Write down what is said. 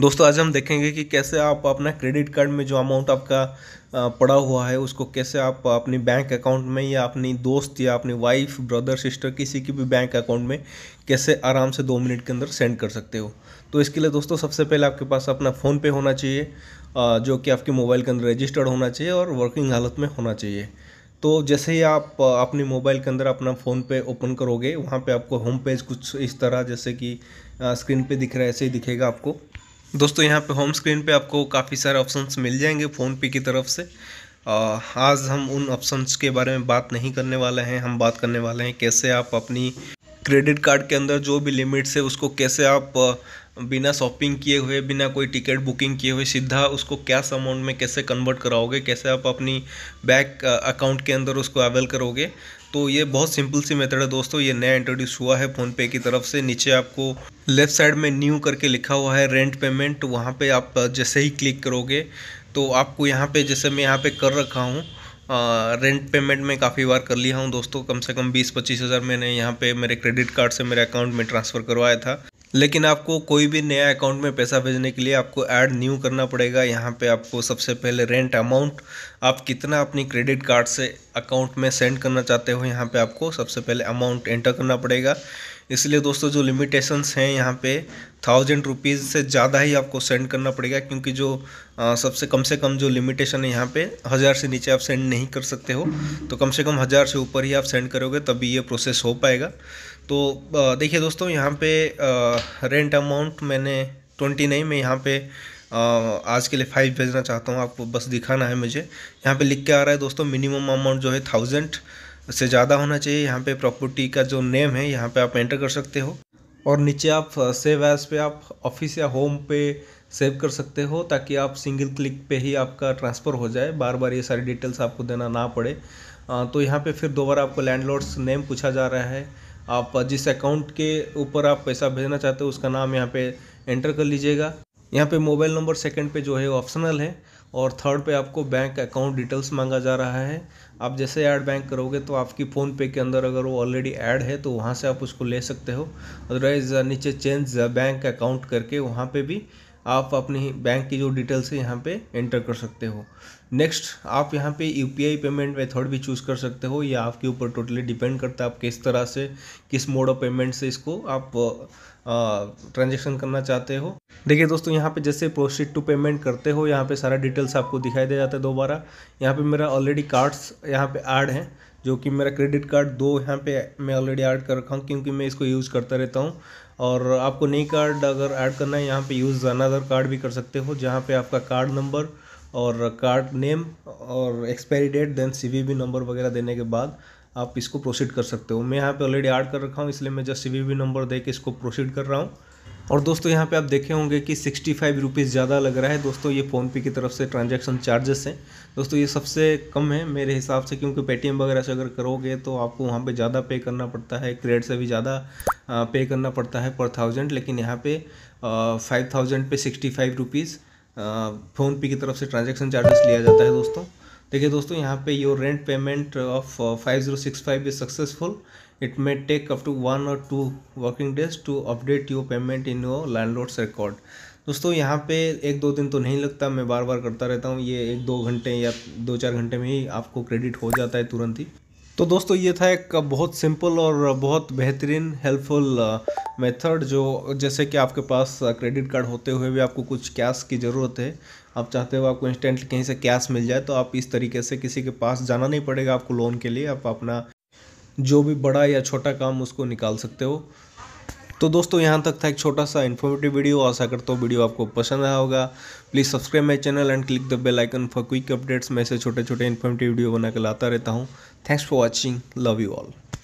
दोस्तों आज हम देखेंगे कि कैसे आप अपना क्रेडिट कार्ड में जो अमाउंट आपका पड़ा हुआ है उसको कैसे आप अपने बैंक अकाउंट में या अपनी दोस्त या अपनी वाइफ ब्रदर सिस्टर किसी की भी बैंक अकाउंट में कैसे आराम से दो मिनट के अंदर सेंड कर सकते हो तो इसके लिए दोस्तों सबसे पहले आपके पास अपना फ़ोन पे होना चाहिए जो कि आपके मोबाइल के अंदर रजिस्टर्ड होना चाहिए और वर्किंग हालत में होना चाहिए तो जैसे ही आप अपने मोबाइल के अंदर अपना फ़ोन पे ओपन करोगे वहाँ पे आपको होम पेज कुछ इस तरह जैसे कि स्क्रीन पे दिख रहा है ऐसे ही दिखेगा आपको दोस्तों यहाँ पे होम स्क्रीन पे आपको काफ़ी सारे ऑप्शंस मिल जाएंगे फ़ोनपे की तरफ से आज हम उन ऑप्शंस के बारे में बात नहीं करने वाले हैं हम बात करने वाले हैं कैसे आप अपनी क्रेडिट कार्ड के अंदर जो भी लिमिट्स है उसको कैसे आप बिना शॉपिंग किए हुए बिना कोई टिकट बुकिंग किए हुए सीधा उसको कैश अमाउंट में कैसे कन्वर्ट कराओगे कैसे आप अपनी बैंक अकाउंट के अंदर उसको अवेल करोगे तो ये बहुत सिंपल सी मेथड है दोस्तों ये नया इंट्रोड्यूस हुआ है फ़ोनपे की तरफ से नीचे आपको लेफ़्ट साइड में न्यू करके लिखा हुआ है रेंट पेमेंट वहाँ पे आप जैसे ही क्लिक करोगे तो आपको यहाँ पे जैसे मैं यहाँ पे कर रखा हूँ रेंट पेमेंट में काफ़ी बार कर लिया हूँ दोस्तों कम से कम बीस पच्चीस हज़ार मैंने यहाँ पे मेरे क्रेडिट कार्ड से मेरे अकाउंट में ट्रांसफ़र करवाया था लेकिन आपको कोई भी नया अकाउंट में पैसा भेजने के लिए आपको ऐड न्यू करना पड़ेगा यहाँ पे आपको सबसे पहले रेंट अमाउंट आप कितना अपनी क्रेडिट कार्ड से अकाउंट में सेंड करना चाहते हो यहाँ पे आपको सबसे पहले अमाउंट एंटर करना पड़ेगा इसलिए दोस्तों जो लिमिटेशंस हैं यहाँ पे थाउजेंड रुपीज़ से ज़्यादा ही आपको सेंड करना पड़ेगा क्योंकि जो आ, सबसे कम से कम जो लिमिटेशन है यहाँ पे हज़ार से नीचे आप सेंड नहीं कर सकते हो तो कम से कम हज़ार से ऊपर ही आप सेंड करोगे तभी ये प्रोसेस हो पाएगा तो देखिए दोस्तों यहाँ पे रेंट अमाउंट मैंने ट्वेंटी नहीं मैं यहाँ पे आज के लिए फाइव भेजना चाहता हूँ आपको बस दिखाना है मुझे यहाँ पे लिख के आ रहा है दोस्तों मिनिमम अमाउंट जो है थाउजेंड से ज़्यादा होना चाहिए यहाँ पे प्रॉपर्टी का जो नेम है यहाँ पे आप एंटर कर सकते हो और नीचे आप सेव एज पे आप ऑफिस या होम पे सेव कर सकते हो ताकि आप सिंगल क्लिक पे ही आपका ट्रांसफ़र हो जाए बार बार ये सारी डिटेल्स आपको देना ना पड़े तो यहाँ पे फिर दोबारा आपको लैंडलॉर्ड्स नेम पूछा जा रहा है आप जिस अकाउंट के ऊपर आप पैसा भेजना चाहते हो उसका नाम यहाँ पे एंटर कर लीजिएगा यहाँ पे मोबाइल नंबर सेकंड पे जो है ऑप्शनल है और थर्ड पे आपको बैंक अकाउंट डिटेल्स मांगा जा रहा है आप जैसे ऐड बैंक करोगे तो आपकी फ़ोन पे के अंदर अगर वो ऑलरेडी ऐड है तो वहाँ से आप उसको ले सकते हो अदरवाइज़ नीचे चेंज बैंक अकाउंट करके वहाँ पे भी आप अपनी बैंक की जो डिटेल्स है यहाँ पे एंटर कर सकते हो नेक्स्ट आप यहाँ पे यू पेमेंट मेथड भी चूज़ कर सकते हो या आपके ऊपर टोटली डिपेंड करता है आप किस तरह से किस मोड ऑफ पेमेंट से इसको आप ट्रांजेक्शन करना चाहते हो देखिए दोस्तों यहाँ पे जैसे प्रोसीड टू पेमेंट करते हो यहाँ पे सारा डिटेल्स आपको दिखाई दे जाता है दोबारा यहाँ पे मेरा ऑलरेडी कार्ड्स यहाँ पे ऐड हैं जो कि मेरा क्रेडिट कार्ड दो यहाँ पे मैं ऑलरेडी ऐड कर रखा हूँ क्योंकि मैं इसको यूज़ करता रहता हूँ और आपको नई कार्ड अगर ऐड करना है यहाँ पे यूज़ अनादर कार्ड भी कर सकते हो जहाँ पे आपका कार्ड नंबर और कार्ड नेम और expiry date then CVV number वगैरह देने के बाद आप इसको प्रोसीड कर सकते हो मैं यहाँ पे ऑलरेडी ऐड कर रखा हूँ इसलिए मैं जस्ट सीवीवी नंबर दे के इसको प्रोसीड कर रहा हूँ और दोस्तों यहाँ पे आप देखे होंगे कि सिक्सटी फाइव रुपीज़ ज़्यादा लग रहा है दोस्तों ये फ़ोनपे की तरफ से ट्रांजैक्शन चार्जेस हैं दोस्तों ये सबसे कम है मेरे हिसाब से क्योंकि पेटीएम वगैरह से अगर करोगे तो आपको वहाँ पे ज़्यादा पे करना पड़ता है क्रेड से भी ज़्यादा पे करना पड़ता है पर थाउजेंड लेकिन यहाँ पर फाइव थाउजेंड पे सिक्सटी फाइव रुपीज़ फ़ोनपे की तरफ से ट्रांजेक्शन चार्जेस लिया जाता है दोस्तों देखिए दोस्तों यहाँ पे your rent payment of five zero six five is successful It may take up to one or two working days to update your payment in your landlord's record. दोस्तों यहाँ पे एक दो दिन तो नहीं लगता मैं बार बार करता रहता हूँ ये एक दो घंटे या दो चार घंटे में ही आपको क्रेडिट हो जाता है तुरंत ही तो दोस्तों ये था एक बहुत सिंपल और बहुत बेहतरीन हेल्पफुल मेथड uh, जो जैसे कि आपके पास क्रेडिट uh, कार्ड होते हुए भी आपको कुछ कैश की ज़रूरत है आप चाहते हो आपको इंस्टेंट कहीं से कैश मिल जाए तो आप इस तरीके से किसी के पास जाना नहीं पड़ेगा आपको लोन के लिए आप अपना जो भी बड़ा या छोटा काम उसको निकाल सकते हो तो दोस्तों यहाँ तक था एक छोटा सा इन्फॉर्मेटिव वीडियो आशा करता हूँ वीडियो आपको पसंद आया होगा please subscribe my channel and click the bell icon for quick updates मैं ऐसे छोटे छोटे इन्फॉर्मेटिव वीडियो बनाकर लाता रहता हूँ thanks for watching love you all